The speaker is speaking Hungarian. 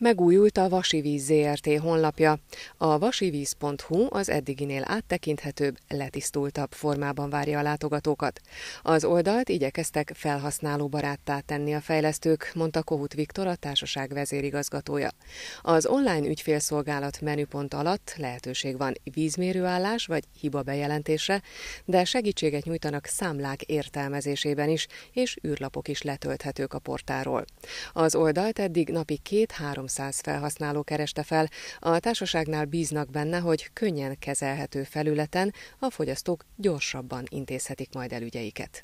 Megújult a Víz ZRT honlapja. A vasivíz.hu az eddiginél áttekinthetőbb, letisztultabb formában várja a látogatókat. Az oldalt igyekeztek felhasználóbaráttá tenni a fejlesztők, mondta Kohut Viktor, a társaság vezérigazgatója. Az online ügyfélszolgálat menüpont alatt lehetőség van vízmérőállás vagy hiba bejelentésre, de segítséget nyújtanak számlák értelmezésében is, és űrlapok is letölthetők a portáról. Az oldalt eddig napi két-három 300 felhasználó kereste fel. A társaságnál bíznak benne, hogy könnyen kezelhető felületen a fogyasztók gyorsabban intézhetik majd el ügyeiket.